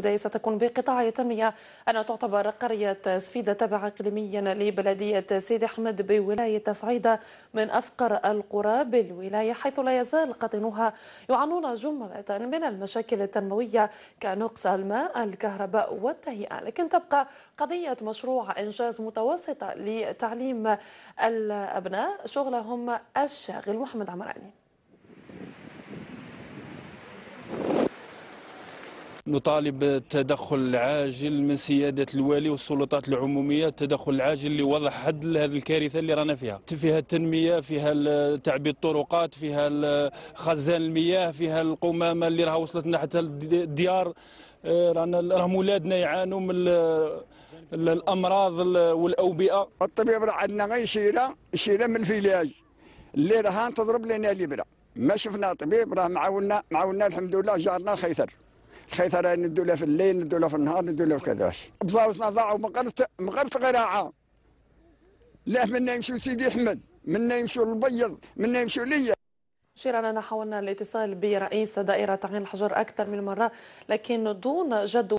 البداية ستكون بقطاع التنمية أن تعتبر قرية سفيدة تابعة إقليميا لبلدية سيدي أحمد بولاية صعيدة من أفقر القرى بالولاية حيث لا يزال قاطنوها يعانون جملة من المشاكل التنموية كنقص الماء الكهرباء والتهيئة لكن تبقى قضية مشروع إنجاز متوسطة لتعليم الأبناء شغلهم الشاغل محمد عمراني نطالب التدخل العاجل من سيادة الوالي والسلطات العمومية التدخل العاجل لوضع حد لهذه الكارثة اللي رانا فيها فيها التنمية فيها تعبئة الطرقات فيها خزان المياه فيها القمامة اللي راها وصلتنا حتى الديار آه، رانا راهم ولادنا يعانوا من الامراض والاوبئه الطبيب راه عندنا غير شيره شيره من الفيلاج اللي راها تضرب لنا الابره ما شفنا طبيب راه معاوننا معاوننا الحمد لله جارنا خيثر خيث راه لها في الليل ندوا في النهار ندوا في كذا بصاوصنا ضاعوا مقرت مقرت قراعه لا منا يمشوا سيدي احمد منا يمشوا للبيض منا يمشوا ليا شير شيران حاولنا الاتصال برئيس دائره عين الحجر اكثر من مره لكن دون جدوى